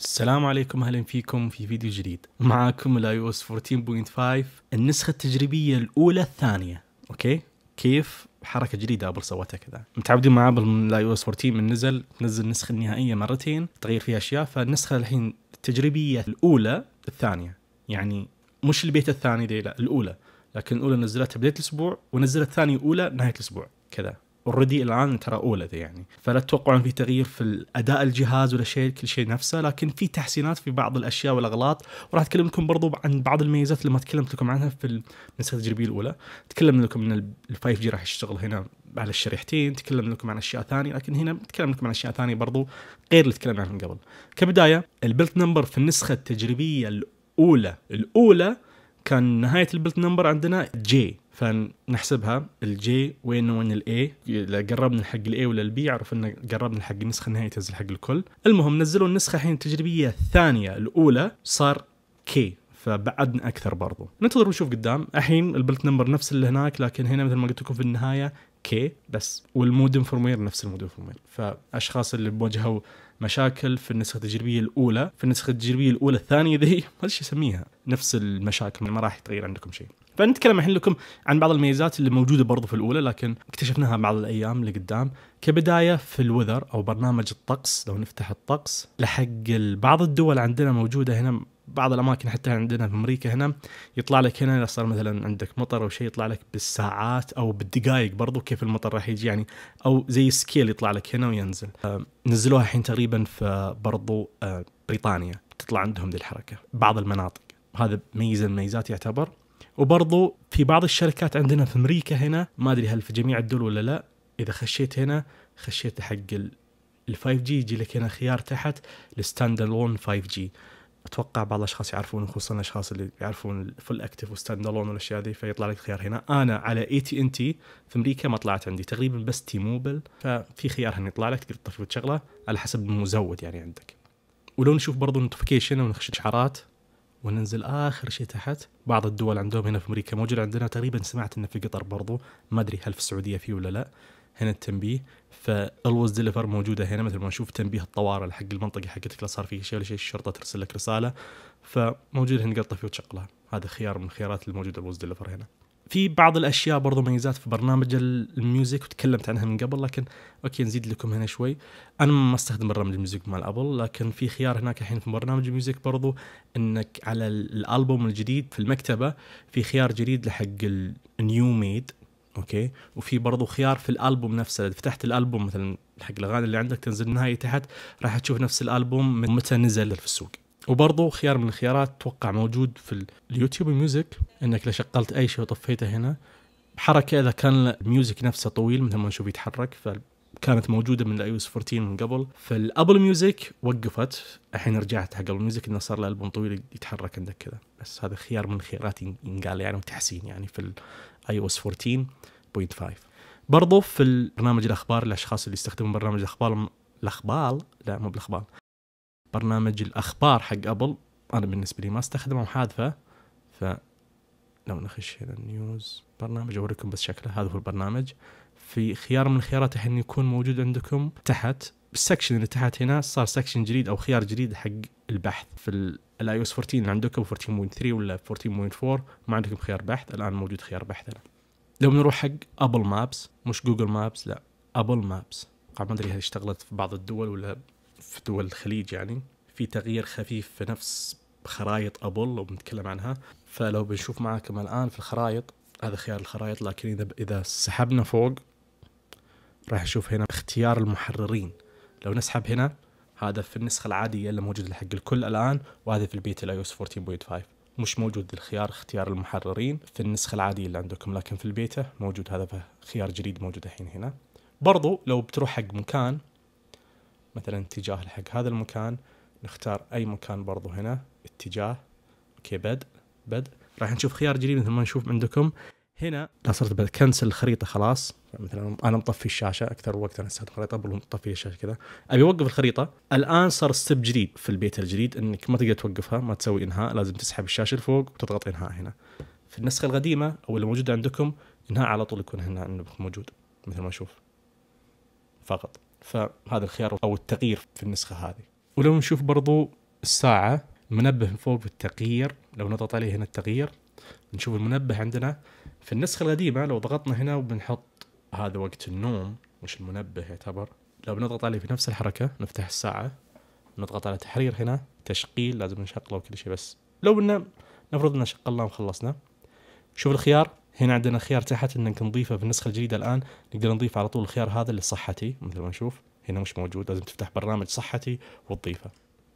السلام عليكم اهلا فيكم في فيديو جديد معاكم الاي او اس 14.5 النسخه التجريبيه الاولى الثانيه اوكي كيف حركه جديده ابل سوتها كذا متعودين مع ابل من الاي او اس 14 من نزل تنزل النسخه النهائيه مرتين تغير فيها اشياء فالنسخه الحين التجريبيه الاولى الثانيه يعني مش البيت الثاني دي لا الاولى لكن الاولى نزلتها بدايه الاسبوع ونزلت الثانيه الاولى نهايه الاسبوع كذا اوريدي الان ترى اولد يعني فلا تتوقعون في تغيير في اداء الجهاز ولا شيء كل شيء نفسه لكن في تحسينات في بعض الاشياء والاغلاط وراح اتكلم لكم برضو عن بعض الميزات اللي ما تكلمت لكم عنها في النسخه التجريبيه الاولى تكلمنا لكم ان ال 5 جي راح يشتغل هنا على الشريحتين تكلم لكم عن اشياء ثانيه لكن هنا بتكلم لكم عن اشياء ثانيه برضو غير اللي تكلمنا عنها من قبل كبدايه البلت نمبر في النسخه التجريبيه الاولى الاولى كان نهايه البلت نمبر عندنا جي فنحسبها الجي وين وين الاي اذا قربنا حق الاي ولا البي اعرف انه قربنا حق النسخه النهائيه تنزل حق الكل المهم نزلوا النسخه الحين التجريبيه الثانيه الاولى صار كي فبعدنا اكثر برضو ننتظر ونشوف قدام الحين البلت نمبر نفس اللي هناك لكن هنا مثل ما قلت لكم في النهايه كي بس والمودم فورمير نفس المودم فورمير فاشخاص اللي بوجهوا مشاكل في النسخه التجريبيه الاولى في النسخه التجريبيه الاولى الثانيه ذي ما ادري اسميها نفس المشاكل ما راح يتغير عندكم شيء فنتكلم الحين لكم عن بعض الميزات اللي موجوده برضو في الاولى لكن اكتشفناها بعض الايام اللي قدام كبدايه في الوذر او برنامج الطقس لو نفتح الطقس لحق بعض الدول عندنا موجوده هنا بعض الاماكن حتى عندنا في امريكا هنا يطلع لك هنا اذا صار مثلا عندك مطر او شيء يطلع لك بالساعات او بالدقائق برضو كيف المطر راح يجي يعني او زي سكيل يطلع لك هنا وينزل آه نزلوها الحين تقريبا في برضو آه بريطانيا تطلع عندهم ذي الحركه بعض المناطق هذا ميزه الميزات يعتبر وبرضو في بعض الشركات عندنا في امريكا هنا ما ادري هل في جميع الدول ولا لا اذا خشيت هنا خشيت حق ال 5 جي يجي لك هنا خيار تحت الستاند الون 5 جي اتوقع بعض الاشخاص يعرفون خصوصا الاشخاص اللي يعرفون الفول اكتف وستاند الون والاشياء ذي فيطلع لك خيار هنا انا على اي تي ان تي في امريكا ما طلعت عندي تقريبا بس تي موبل ففي خيار هنا يطلع لك تقدر تطفي وتشغله على حسب المزود يعني عندك ولو نشوف برضو النوتيفيكيشن ونخش اشعارات وننزل اخر شيء تحت بعض الدول عندهم هنا في امريكا موجود عندنا تقريبا سمعت انه في قطر برضو ما ادري هل في السعوديه فيه ولا لا هنا التنبيه فالوز ديليفر موجوده هنا مثل ما نشوف تنبيه الطوارئ حق المنطقه حقتك لا صار فيه شيء ولا شيء الشرطه ترسل لك رساله فموجود هنا قطه فيه وتشغلها هذا خيار من الخيارات الموجوده الوز ديليفر هنا في بعض الاشياء برضو ميزات في برنامج الميوزك وتكلمت عنها من قبل لكن اوكي نزيد لكم هنا شوي انا ما استخدم برنامج الميوزك مال ابل لكن في خيار هناك الحين في برنامج الميوزك برضو انك على الالبوم الجديد في المكتبه في خيار جديد لحق النيو ميد اوكي وفي برضو خيار في الالبوم نفسه اذا فتحت الالبوم مثلا حق الاغاني اللي عندك تنزل النهايه تحت راح تشوف نفس الالبوم متى نزل في السوق وبرضه خيار من الخيارات توقع موجود في اليوتيوب ميوزك انك لو شغلت اي شيء وطفيته هنا حركه اذا كان الميوزك نفسه طويل مثل ما نشوف يتحرك فكانت موجوده من الاي 14 من قبل فالابل ميوزك وقفت الحين رجعت حق ابل ميوزك انه صار له البوم طويل يتحرك عندك كذا بس هذا خيار من الخيارات ينقال يعني وتحسين يعني في الاي او اس 14.5 برضو في برنامج الاخبار الاشخاص اللي يستخدمون برنامج الاخبار الاخبار لا مو بالاخبار برنامج الاخبار حق ابل انا بالنسبه لي ما استخدمه محادثه ف لو نخش هنا النيوز برنامج اوريكم بس شكله هذا هو البرنامج في خيار من الخيارات الحين يكون موجود عندكم تحت السكشن اللي تحت هنا صار سكشن جديد او خيار جديد حق البحث في الاي او اس 14 اللي عندكم 14.3 ولا 14.4 ما عندكم خيار بحث الان موجود خيار بحث هنا لو بنروح حق ابل مابس مش جوجل مابس لا ابل مابس ما ادري هل اشتغلت في بعض الدول ولا في دول الخليج يعني في تغيير خفيف في نفس خرائط ابل وبنتكلم عنها فلو بنشوف معاكم الان في الخرائط هذا خيار الخرائط لكن اذا اذا سحبنا فوق راح نشوف هنا اختيار المحررين لو نسحب هنا هذا في النسخة العادية اللي موجودة حق الكل الآن وهذا في البيتا الـ iOS 14.5 مش موجود الخيار اختيار المحررين في النسخة العادية اللي عندكم لكن في البيتا موجود هذا خيار جديد موجود الحين هنا برضو لو بتروح حق مكان مثلا اتجاه لحق هذا المكان نختار اي مكان برضو هنا اتجاه اوكي بدء بدء راح نشوف خيار جديد مثل ما نشوف عندكم هنا لو صرت بكنسل الخريطه خلاص مثلا انا مطفي الشاشه اكثر وقت انا استخدم خريطه مطفي الشاشه كذا ابي اوقف الخريطه الان صار ستيب جديد في البيت الجديد انك ما تقدر توقفها ما تسوي انهاء لازم تسحب الشاشه لفوق وتضغط انهاء هنا في النسخه القديمه او اللي موجوده عندكم انهاء على طول يكون هنا موجود مثل ما نشوف فقط فهذا الخيار او التغيير في النسخه هذه ولو نشوف برضو الساعه المنبه فوق في التغيير لو نضغط عليه هنا التغيير نشوف المنبه عندنا في النسخه القديمه لو ضغطنا هنا وبنحط هذا وقت النوم مش المنبه يعتبر لو بنضغط عليه في نفس الحركه نفتح الساعه نضغط على تحرير هنا تشغيل لازم نشغله وكل شيء بس لو بدنا نفرض ان شغلناه وخلصنا شوف الخيار هنا عندنا خيار تحت انك نضيفه في النسخه الجديده الان نقدر نضيف على طول الخيار هذا لصحتي مثل ما نشوف هنا مش موجود لازم تفتح برنامج صحتي وتضيفه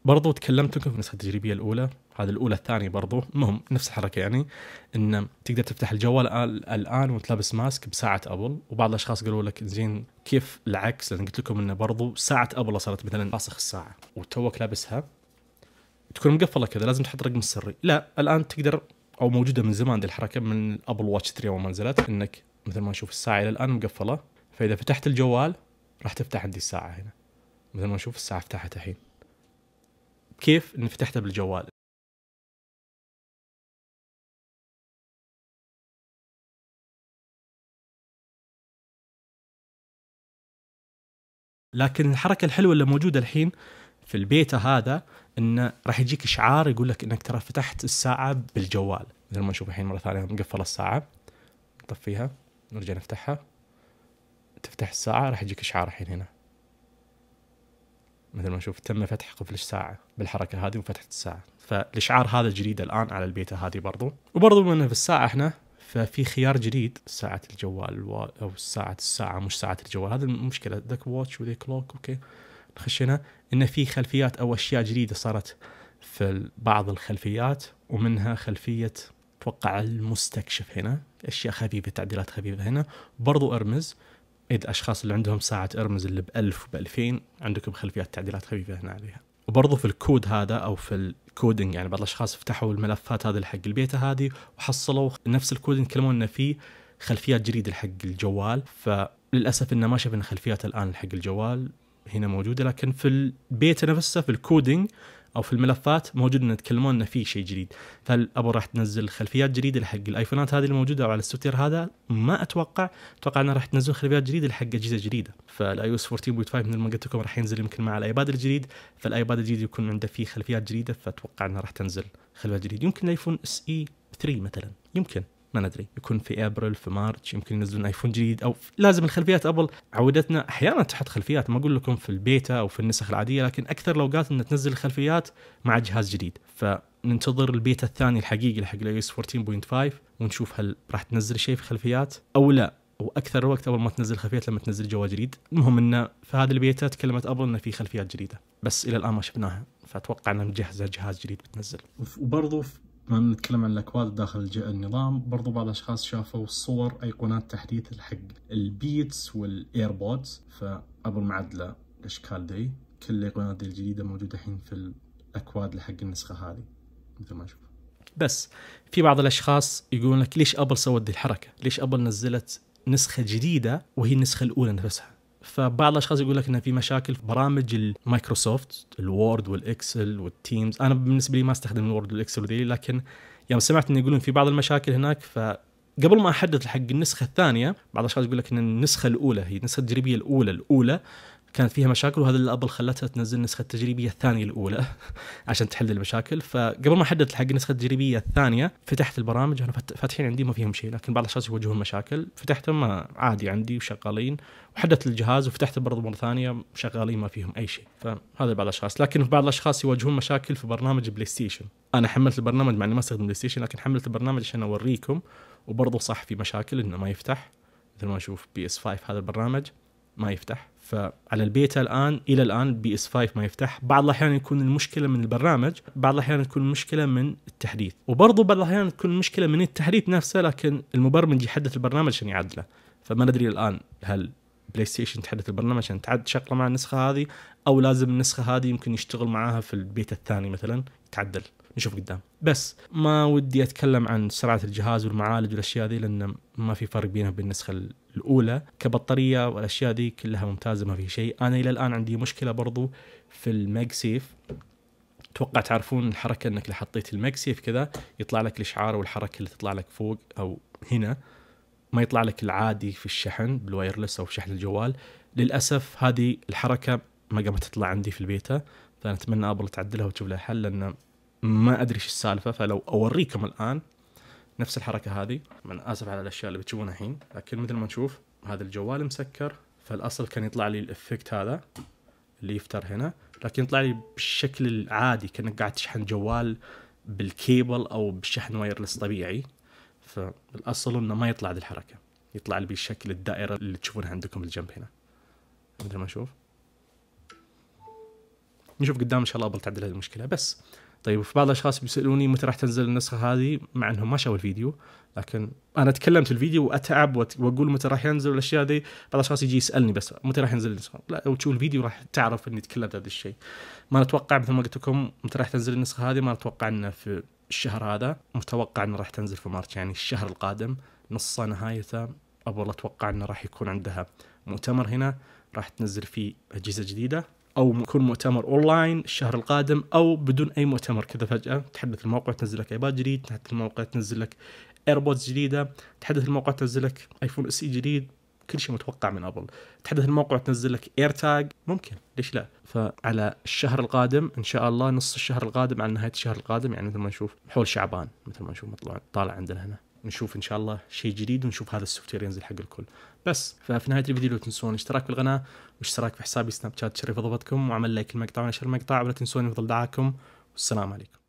برضو تكلمت لكم في النسخه التجريبيه الاولى هذه الاولى الثانيه برضو المهم نفس الحركه يعني ان تقدر تفتح الجوال الان وانت لابس ماسك بساعه ابل وبعض الاشخاص قالوا لك زين كيف العكس لان قلت لكم انه برضو ساعه ابل صارت مثلا فاسخ الساعه وتوك لابسها تكون مقفله كذا لازم تحط رقم السري لا الان تقدر او موجوده من زمان دي الحركه من ابل واتش 3 اول ما نزلت انك مثل ما نشوف الساعه الى الان مقفله فاذا فتحت الجوال راح تفتح عندي الساعه هنا مثل ما نشوف الساعه فتحت الحين كيف اني فتحتها بالجوال لكن الحركه الحلوه اللي موجوده الحين في البيتا هذا انه راح يجيك اشعار يقول لك انك ترى فتحت الساعه بالجوال مثل ما نشوف الحين مره ثانيه مقفله الساعه نطفيها نرجع نفتحها تفتح الساعه راح يجيك اشعار الحين هنا مثل ما نشوف تم فتح قفل الساعه بالحركه هذه وفتحت الساعه فالاشعار هذا جديد الان على البيتا هذه برضو وبرضو من في الساعه احنا ففي خيار جديد ساعة الجوال و... او ساعة الساعة مش ساعة الجوال هذا المشكلة ذاك واتش وذي كلوك اوكي خشنا ان في خلفيات او اشياء جديده صارت في بعض الخلفيات ومنها خلفيه اتوقع المستكشف هنا اشياء خفيفه تعديلات خفيفه هنا برضو ارمز اذا اشخاص اللي عندهم ساعه ارمز اللي ب 1000 وب 2000 عندكم خلفيات تعديلات خفيفه هنا عليها وبرضو في الكود هذا او في الكودينج يعني بعض الاشخاص فتحوا الملفات هذه حق البيتا هذه وحصلوا نفس الكودينج تكلموا انه في خلفيات جديده حق الجوال فللاسف انه ما شفنا خلفيات الان حق الجوال هنا موجوده لكن في البيت نفسه في الكودينج او في الملفات موجود ان يتكلمون انه في شيء جديد فهل راح تنزل خلفيات جديده حق الايفونات هذه الموجوده او على السوفت هذا ما اتوقع اتوقع إنه راح تنزل خلفيات جديده حق اجهزه جديده فالاي او اس 14.5 مثل ما قلت لكم راح ينزل يمكن مع الايباد الجديد فالايباد الجديد يكون عنده فيه خلفيات جديده فاتوقع إنه راح تنزل خلفيات جديده يمكن الايفون اس اي 3 مثلا يمكن ما ندري يكون في ابريل في مارتش يمكن ينزلون ايفون جديد او لازم الخلفيات ابل عودتنا احيانا تحط خلفيات ما اقول لكم في البيتا او في النسخ العاديه لكن اكثر الاوقات انها تنزل الخلفيات مع جهاز جديد فننتظر البيتا الثاني الحقيقي حق الاي 14.5 ونشوف هل راح تنزل شيء في خلفيات او لا واكثر وقت اول ما تنزل خلفيات لما تنزل جوال جديد المهم انه في هذه البيتا تكلمت ابل انه في خلفيات جديده بس الى الان ما شفناها فاتوقع انها مجهزه جهاز جديد بتنزل وبرضه ما نتكلم عن الأكواد داخل النظام برضو بعض الأشخاص شافوا صور أيقونات تحديث حق البيتس والإيربودز فأبو المعدلة الأشكال دي كل الأيقونات دي الجديدة موجودة الحين في الأكواد حق النسخة هذه مثل ما شوف بس في بعض الاشخاص يقولون لك ليش ابل سوت دي الحركه؟ ليش ابل نزلت نسخه جديده وهي النسخه الاولى نفسها؟ فبعض الاشخاص يقول لك انه في مشاكل في برامج المايكروسوفت الوورد والاكسل والتيمز انا بالنسبه لي ما استخدم الوورد والاكسل وذي لكن يوم سمعت انه يقولون في بعض المشاكل هناك ف قبل ما احدث حق النسخه الثانيه بعض الاشخاص يقول لك ان النسخه الاولى هي النسخه التجريبيه الاولى الاولى كانت فيها مشاكل وهذا اللي ابل خلتها تنزل النسخه التجريبيه الثانيه الاولى عشان تحل المشاكل فقبل ما حددت حق النسخه التجريبيه الثانيه فتحت البرامج انا فاتحين عندي ما فيهم شيء لكن بعض الاشخاص يواجهون مشاكل فتحتهم عادي عندي وشغالين وحددت الجهاز وفتحته برضه مره ثانيه شغالين ما فيهم اي شيء فهذا بعض الاشخاص لكن في بعض الاشخاص يواجهون مشاكل في برنامج بلاي ستيشن انا حملت البرنامج مع اني ما استخدم بلاي ستيشن لكن حملت البرنامج عشان اوريكم وبرضه صح في مشاكل انه ما يفتح مثل ما اشوف بي اس 5 هذا البرنامج ما يفتح فعلى البيتا الان الى الان بي اس 5 ما يفتح بعض الاحيان يكون المشكله من البرنامج بعض الاحيان تكون المشكله من التحديث وبرضه بعض الاحيان تكون المشكله من التحديث نفسه لكن المبرمج يحدث البرنامج عشان يعدله فما ندري الان هل بلاي ستيشن تحدث البرنامج عشان تعد شغله مع النسخه هذه او لازم النسخه هذه يمكن يشتغل معاها في البيتا الثاني مثلا يتعدل نشوف قدام بس ما ودي اتكلم عن سرعه الجهاز والمعالج والاشياء ذي لان ما في فرق بينها وبين النسخه الاولى كبطاريه والاشياء ذي كلها ممتازه ما في شيء انا الى الان عندي مشكله برضو في الميج سيف اتوقع تعرفون الحركه انك لو حطيت الميج سيف كذا يطلع لك الاشعار والحركه اللي تطلع لك فوق او هنا ما يطلع لك العادي في الشحن بالوايرلس او في شحن الجوال للاسف هذه الحركه ما قامت تطلع عندي في البيتا فانا اتمنى ابل تعدلها وتشوف لها حل لان ما ادري ايش السالفه فلو اوريكم الان نفس الحركه هذه انا اسف على الاشياء اللي بتشوفونها الحين لكن مثل ما نشوف هذا الجوال مسكر فالاصل كان يطلع لي الافكت هذا اللي يفتر هنا لكن يطلع لي بالشكل العادي كانك قاعد تشحن جوال بالكيبل او بشحن وايرلس طبيعي فالاصل انه ما يطلع ذي الحركه يطلع لي بالشكل الدائره اللي تشوفونها عندكم الجنب هنا مثل ما نشوف نشوف قدام ان شاء الله ابل تعدل هذه المشكله بس طيب في بعض الاشخاص بيسالوني متى راح تنزل النسخه هذه مع انهم ما شافوا الفيديو لكن انا تكلمت في الفيديو واتعب واقول متى راح ينزل والاشياء ذي بعض الاشخاص يجي يسالني بس متى راح ينزل النسخه لا لو تشوف الفيديو راح تعرف اني تكلمت هذا الشيء ما اتوقع مثل ما قلت لكم متى راح تنزل النسخه هذه ما اتوقع انه في الشهر هذا متوقع انه راح تنزل في مارس يعني الشهر القادم نصه نهايته والله اتوقع انه راح يكون عندها مؤتمر هنا راح تنزل فيه اجهزه جديده او يكون مؤتمر اونلاين الشهر القادم او بدون اي مؤتمر كذا فجاه تحدث الموقع تنزل لك ايباد جديد تحدث الموقع تنزل لك ايربودز جديده تحدث الموقع تنزل لك ايفون اس اي جديد كل شيء متوقع من ابل تحدث الموقع تنزل لك اير تاج ممكن ليش لا فعلى الشهر القادم ان شاء الله نص الشهر القادم على نهايه الشهر القادم يعني مثل ما نشوف حول شعبان مثل ما نشوف مطلع طالع عندنا هنا نشوف ان شاء الله شيء جديد ونشوف هذا السوفت وير ينزل حق الكل بس ففي نهايه الفيديو لا تنسون الاشتراك في القناه واشتراك في حسابي سناب شات شرف اضافتكم وعمل لايك المقطع ونشر المقطع ولا تنسون يفضل دعاكم والسلام عليكم